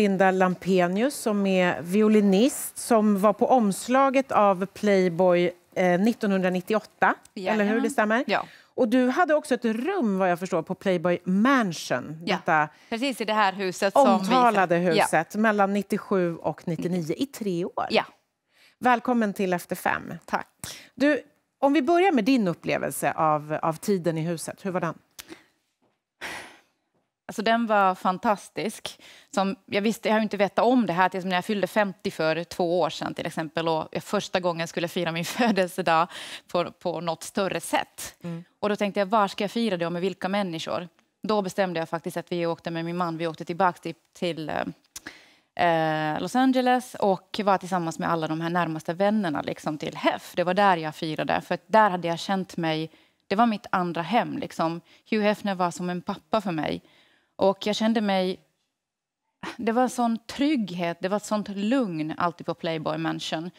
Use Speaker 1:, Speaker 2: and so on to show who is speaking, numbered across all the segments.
Speaker 1: Linda Lampenius som är violinist som var på omslaget av Playboy 1998. Eh, ja, eller hur? Det stämmer? Ja. Och du hade också ett rum vad jag förstår på Playboy Mansion. Ja, detta
Speaker 2: precis i det här huset. Omtalade som vi... huset
Speaker 1: ja. mellan 97 och 99 i tre år. Ja. Välkommen till Efter fem. Tack. Du, om vi börjar med din upplevelse av, av tiden i huset, hur var den? Så alltså, den var fantastisk. Som, jag,
Speaker 2: visste, jag har inte vetat om det här tills när jag fyllde 50 för två år sedan till exempel och jag första gången skulle fira min födelsedag på, på något större sätt. Mm. Och då tänkte jag, var ska jag fira det och med vilka människor? Då bestämde jag faktiskt att vi åkte med min man, vi åkte tillbaka till, till eh, Los Angeles och var tillsammans med alla de här närmaste vännerna liksom, till HEF. Det var där jag firade, för där hade jag känt mig det var mitt andra hem. Liksom. Hugh Hefner var som en pappa för mig. Och jag kände mig... Det var en sån trygghet, det var ett sånt lugn alltid på Playboy Mansion. Um,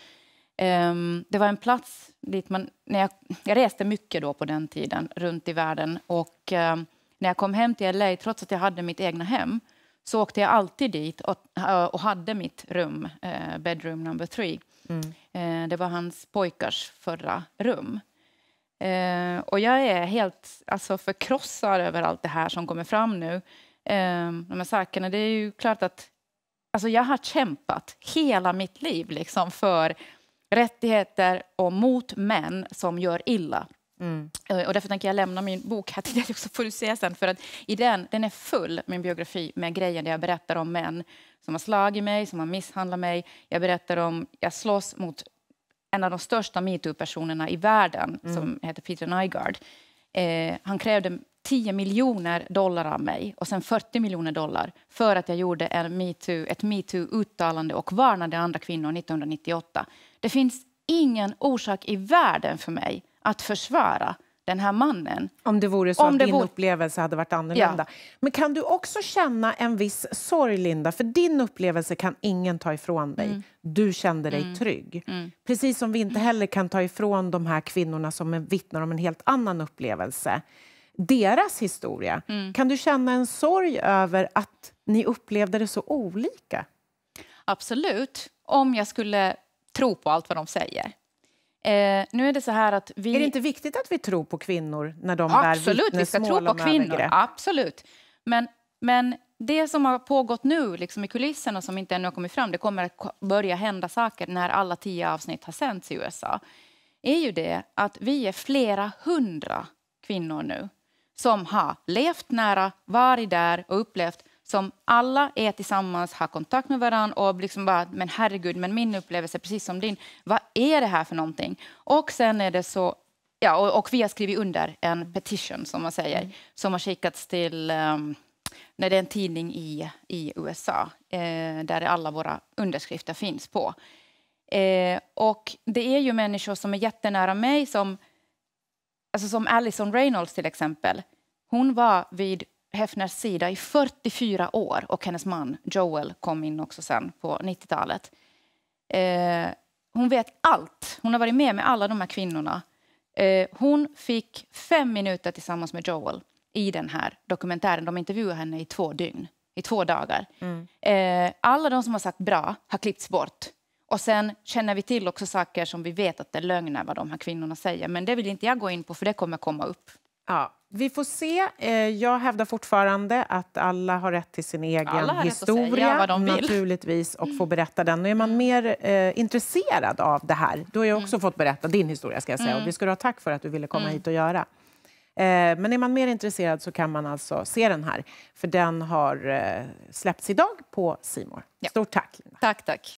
Speaker 2: ehm, det var en plats dit man... När jag, jag, reste mycket då på den tiden, runt i världen. Och um, När jag kom hem till LA, trots att jag hade mitt egna hem så åkte jag alltid dit och, eh, och hade mitt rum, uh, bedroom number three. Mm. Uh, det var hans pojkars förra rum. Uh, och jag är helt alltså, förkrossad över allt det här som kommer fram nu. Ehm, de här sakerna. Det är ju klart att alltså jag har kämpat hela mitt liv liksom för rättigheter och mot män som gör illa. Mm. Eh, och därför tänker jag lämna min bok här till dig också, får du se sen. För att i den, den är full, min biografi, med grejer där jag berättar om män som har slagit mig, som har misshandlat mig. Jag berättar om, jag slåss mot en av de största metoo-personerna i världen mm. som heter Peter Nygaard. Eh, han krävde 10 miljoner dollar av mig och sen 40 miljoner dollar för att jag gjorde en MeToo, ett metoo-uttalande och varnade andra kvinnor 1998. Det finns ingen
Speaker 1: orsak i världen för mig att försvara den här mannen. Om det vore så Om att din vore... upplevelse hade varit annorlunda. Ja. Men kan du också känna en viss sorg, Linda? För din upplevelse kan ingen ta ifrån dig. Mm. Du kände dig mm. trygg. Mm. Precis som vi inte mm. heller kan ta ifrån de här kvinnorna som vittnar om en helt annan upplevelse deras historia. Mm. Kan du känna en sorg över att ni upplevde det så olika?
Speaker 2: Absolut, om jag skulle tro på allt vad de säger.
Speaker 1: Eh, nu är det så här att vi... Är det inte viktigt att vi tror på kvinnor när de Absolut, bär Absolut, vi ska tro på kvinnor.
Speaker 2: Absolut. Men, men det som har pågått nu liksom i kulisserna som inte ännu har kommit fram, det kommer att börja hända saker när alla tio avsnitt har sänts i USA, är ju det att vi är flera hundra kvinnor nu som har levt nära, varit där och upplevt som alla är tillsammans, har kontakt med varandra och liksom bara, men herregud, men min upplevelse är precis som din. Vad är det här för någonting? Och sen är det så, ja, och, och vi har skrivit under en petition som man säger, mm. som har skickats till um, ehm, när det är en tidning i, i USA eh, där alla våra underskrifter finns på. Eh, och det är ju människor som är jättenära mig som alltså som Alison Reynolds till exempel, hon var vid Hefners sida i 44 år och hennes man Joel kom in också sen på 90-talet. Eh, hon vet allt. Hon har varit med med alla de här kvinnorna. Eh, hon fick fem minuter tillsammans med Joel i den här dokumentären. De intervjuade henne i två dygn, i två dagar. Mm. Eh, alla de som har sagt bra har klippts bort. Och sen känner vi till också saker som vi vet att det är lögner vad de här kvinnorna säger. Men det vill inte jag gå in på för det kommer komma upp.
Speaker 1: Ja, vi får se. Eh, jag hävdar fortfarande att alla har rätt till sin egen historia naturligtvis och får berätta den. Och är man mer eh, intresserad av det här, då har jag också mm. fått berätta din historia ska jag säga. Mm. Och det ska du ha tack för att du ville komma mm. hit och göra. Eh, men är man mer intresserad så kan man alltså se den här, för den har eh, släppts idag på Simor. Ja. Stort tack! Linda. Tack, tack.